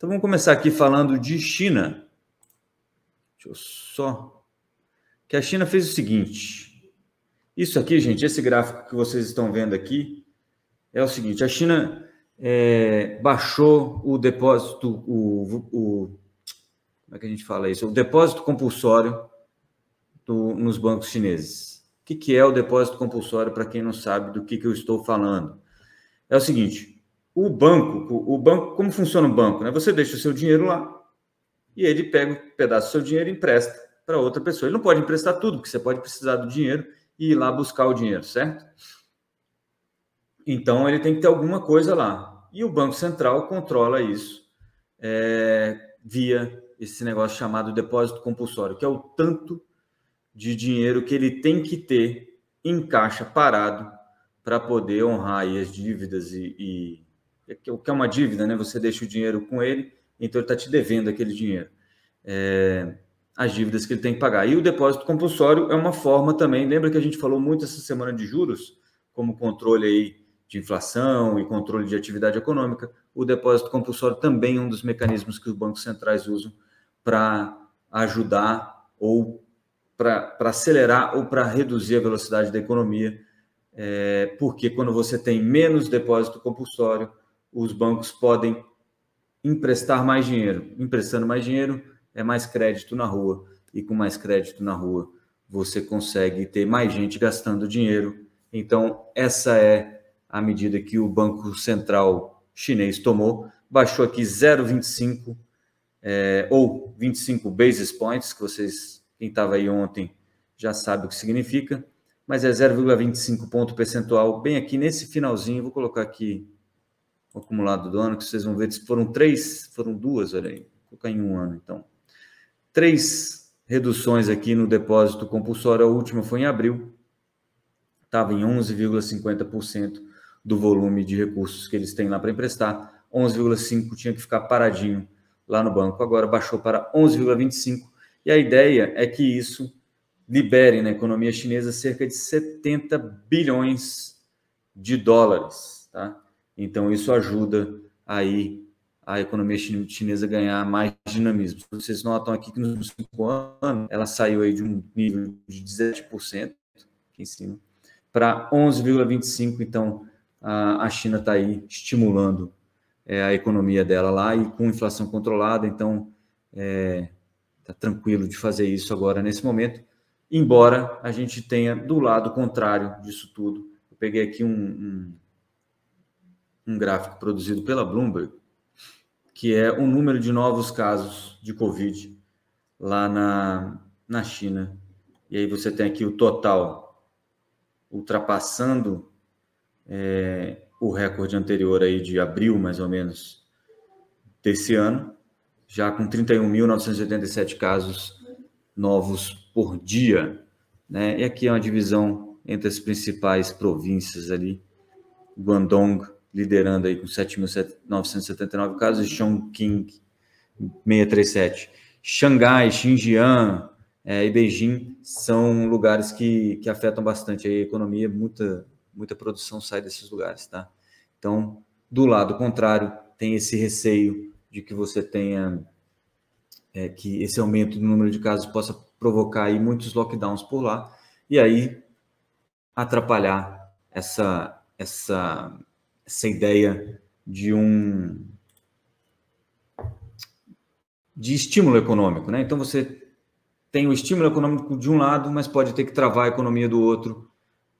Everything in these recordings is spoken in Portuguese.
Então vamos começar aqui falando de China. Deixa eu só. Que a China fez o seguinte. Isso aqui, gente, esse gráfico que vocês estão vendo aqui é o seguinte: a China é, baixou o depósito, o, o, como é que a gente fala isso? O depósito compulsório do, nos bancos chineses. O que, que é o depósito compulsório, para quem não sabe do que, que eu estou falando? É o seguinte: o banco, o banco, como funciona o banco? Né? Você deixa o seu dinheiro lá e ele pega um pedaço do seu dinheiro e empresta para outra pessoa. Ele não pode emprestar tudo, porque você pode precisar do dinheiro e ir lá buscar o dinheiro, certo? Então ele tem que ter alguma coisa lá. E o Banco Central controla isso é, via esse negócio chamado depósito compulsório, que é o tanto de dinheiro que ele tem que ter em caixa parado para poder honrar as dívidas e, e é que é uma dívida, né? Você deixa o dinheiro com ele, então ele está te devendo aquele dinheiro. É, as dívidas que ele tem que pagar. E o depósito compulsório é uma forma também, lembra que a gente falou muito essa semana de juros, como controle aí de inflação e controle de atividade econômica, o depósito compulsório também é um dos mecanismos que os bancos centrais usam para ajudar ou para acelerar ou para reduzir a velocidade da economia, é, porque quando você tem menos depósito compulsório, os bancos podem emprestar mais dinheiro. Emprestando mais dinheiro, é mais crédito na rua. E com mais crédito na rua, você consegue ter mais gente gastando dinheiro. Então, essa é a medida que o Banco Central chinês tomou. Baixou aqui 0,25 é, ou 25 basis points, que vocês, quem estava aí ontem, já sabe o que significa. Mas é 0,25 ponto percentual, bem aqui nesse finalzinho. Vou colocar aqui o acumulado do ano, que vocês vão ver, foram três, foram duas, olha aí, vou colocar em um ano, então. Três reduções aqui no depósito compulsório, a última foi em abril, estava em 11,50% do volume de recursos que eles têm lá para emprestar, 11,5% tinha que ficar paradinho lá no banco, agora baixou para 11,25%, e a ideia é que isso libere na economia chinesa cerca de 70 bilhões de dólares, tá? Então isso ajuda aí a economia chinesa ganhar mais dinamismo. Vocês notam aqui que nos últimos cinco anos ela saiu aí de um nível de 17% aqui em cima para 11,25. Então a China está aí estimulando é, a economia dela lá e com inflação controlada. Então está é, tá tranquilo de fazer isso agora nesse momento. Embora a gente tenha do lado contrário disso tudo. Eu peguei aqui um, um um gráfico produzido pela Bloomberg, que é o número de novos casos de Covid lá na, na China. E aí você tem aqui o total ultrapassando é, o recorde anterior aí de abril, mais ou menos, desse ano, já com 31.987 casos novos por dia. Né? E aqui é uma divisão entre as principais províncias ali, Guangdong, liderando aí com 7.979 casos, Chongqing 637. Xangai, Xinjiang é, e Beijing são lugares que, que afetam bastante a economia, muita, muita produção sai desses lugares, tá? Então, do lado contrário, tem esse receio de que você tenha é, que esse aumento do número de casos possa provocar aí muitos lockdowns por lá e aí atrapalhar essa essa essa ideia de um de estímulo econômico, né? Então você tem o estímulo econômico de um lado, mas pode ter que travar a economia do outro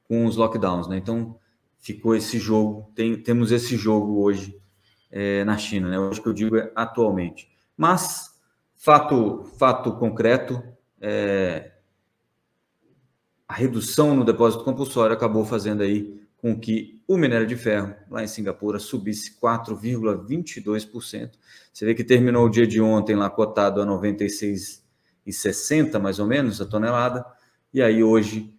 com os lockdowns, né? Então ficou esse jogo, tem, temos esse jogo hoje é, na China, né? Hoje que eu digo é atualmente. Mas fato fato concreto é, a redução no depósito compulsório acabou fazendo aí com que o minério de ferro lá em Singapura subisse 4,22%. Você vê que terminou o dia de ontem lá cotado a 96,60 mais ou menos a tonelada, e aí hoje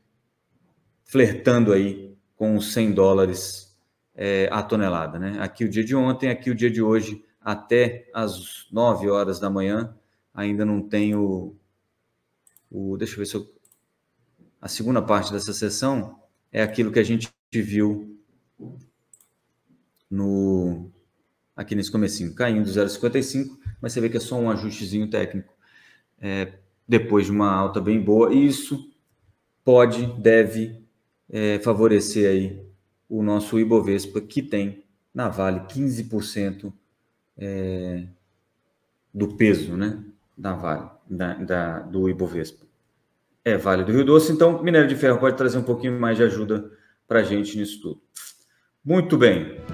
flertando aí com 100 dólares é, a tonelada, né? Aqui o dia de ontem, aqui o dia de hoje até as 9 horas da manhã, ainda não tenho o deixa eu ver se eu, a segunda parte dessa sessão é aquilo que a gente gente viu no aqui nesse comecinho, caindo 0,55, mas você vê que é só um ajustezinho técnico. É, depois de uma alta bem boa, e isso pode, deve é, favorecer aí o nosso Ibovespa, que tem na Vale 15% é, do peso né, da Vale, da, da, do Ibovespa. É Vale do Rio Doce, então minério de ferro pode trazer um pouquinho mais de ajuda para a gente nisso tudo. Muito bem.